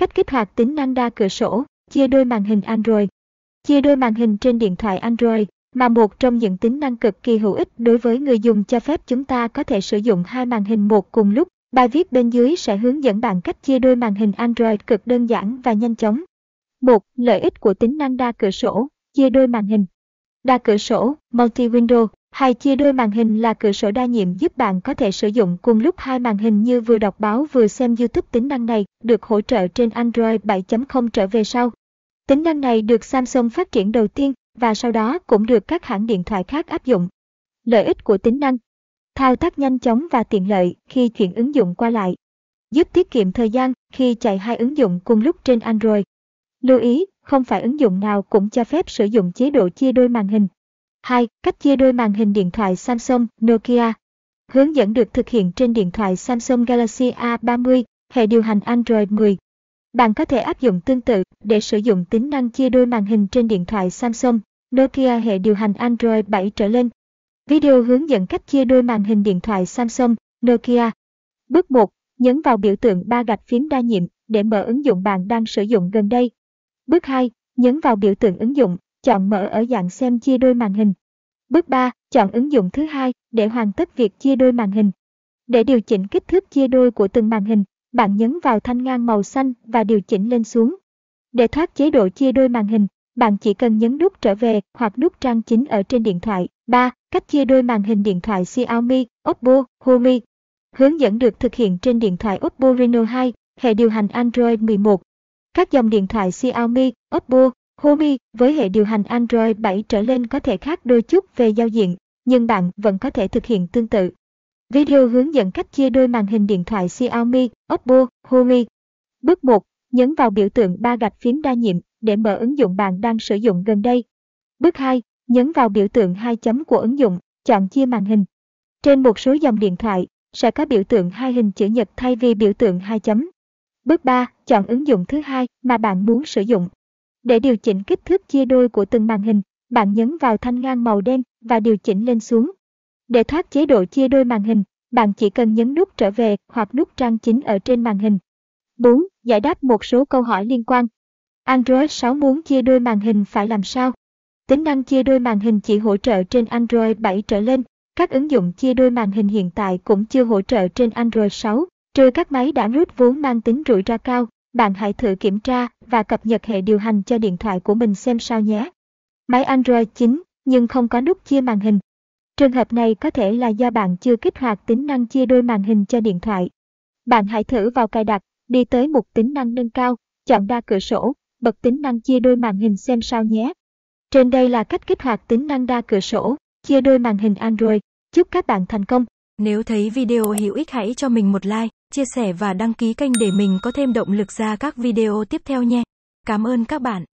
Cách kích hoạt tính năng đa cửa sổ, chia đôi màn hình Android. Chia đôi màn hình trên điện thoại Android mà một trong những tính năng cực kỳ hữu ích đối với người dùng cho phép chúng ta có thể sử dụng hai màn hình một cùng lúc. Bài viết bên dưới sẽ hướng dẫn bạn cách chia đôi màn hình Android cực đơn giản và nhanh chóng. 1. Lợi ích của tính năng đa cửa sổ, chia đôi màn hình. Đa cửa sổ, multi-window, Hai chia đôi màn hình là cửa sổ đa nhiệm giúp bạn có thể sử dụng cùng lúc hai màn hình như vừa đọc báo vừa xem YouTube tính năng này được hỗ trợ trên Android 7.0 trở về sau. Tính năng này được Samsung phát triển đầu tiên và sau đó cũng được các hãng điện thoại khác áp dụng. Lợi ích của tính năng Thao tác nhanh chóng và tiện lợi khi chuyển ứng dụng qua lại. Giúp tiết kiệm thời gian khi chạy hai ứng dụng cùng lúc trên Android. Lưu ý, không phải ứng dụng nào cũng cho phép sử dụng chế độ chia đôi màn hình. 2. Cách chia đôi màn hình điện thoại Samsung, Nokia. Hướng dẫn được thực hiện trên điện thoại Samsung Galaxy A30, hệ điều hành Android 10. Bạn có thể áp dụng tương tự để sử dụng tính năng chia đôi màn hình trên điện thoại Samsung, Nokia hệ điều hành Android 7 trở lên. Video hướng dẫn cách chia đôi màn hình điện thoại Samsung, Nokia. Bước 1. Nhấn vào biểu tượng ba gạch phím đa nhiệm để mở ứng dụng bạn đang sử dụng gần đây. Bước 2. Nhấn vào biểu tượng ứng dụng chọn mở ở dạng xem chia đôi màn hình. Bước 3, chọn ứng dụng thứ hai để hoàn tất việc chia đôi màn hình. Để điều chỉnh kích thước chia đôi của từng màn hình, bạn nhấn vào thanh ngang màu xanh và điều chỉnh lên xuống. Để thoát chế độ chia đôi màn hình, bạn chỉ cần nhấn nút trở về hoặc nút trang chính ở trên điện thoại. 3. Cách chia đôi màn hình điện thoại Xiaomi, Oppo, Huawei. Hướng dẫn được thực hiện trên điện thoại Oppo Reno 2, hệ điều hành Android 11. Các dòng điện thoại Xiaomi, Oppo, Humi với hệ điều hành Android 7 trở lên có thể khác đôi chút về giao diện, nhưng bạn vẫn có thể thực hiện tương tự. Video hướng dẫn cách chia đôi màn hình điện thoại Xiaomi, Oppo, Huawei. Bước 1. Nhấn vào biểu tượng ba gạch phím đa nhiệm để mở ứng dụng bạn đang sử dụng gần đây. Bước 2. Nhấn vào biểu tượng hai chấm của ứng dụng, chọn chia màn hình. Trên một số dòng điện thoại, sẽ có biểu tượng hai hình chữ nhật thay vì biểu tượng hai chấm. Bước 3. Chọn ứng dụng thứ hai mà bạn muốn sử dụng. Để điều chỉnh kích thước chia đôi của từng màn hình, bạn nhấn vào thanh ngang màu đen và điều chỉnh lên xuống. Để thoát chế độ chia đôi màn hình, bạn chỉ cần nhấn nút trở về hoặc nút trang chính ở trên màn hình. 4. Giải đáp một số câu hỏi liên quan. Android 6 muốn chia đôi màn hình phải làm sao? Tính năng chia đôi màn hình chỉ hỗ trợ trên Android 7 trở lên. Các ứng dụng chia đôi màn hình hiện tại cũng chưa hỗ trợ trên Android 6, trừ các máy đã rút vốn mang tính rủi ro cao. Bạn hãy thử kiểm tra và cập nhật hệ điều hành cho điện thoại của mình xem sao nhé. Máy Android 9 nhưng không có nút chia màn hình. Trường hợp này có thể là do bạn chưa kích hoạt tính năng chia đôi màn hình cho điện thoại. Bạn hãy thử vào cài đặt, đi tới mục tính năng nâng cao, chọn đa cửa sổ, bật tính năng chia đôi màn hình xem sao nhé. Trên đây là cách kích hoạt tính năng đa cửa sổ, chia đôi màn hình Android. Chúc các bạn thành công. Nếu thấy video hữu ích hãy cho mình một like chia sẻ và đăng ký kênh để mình có thêm động lực ra các video tiếp theo nhé. Cảm ơn các bạn.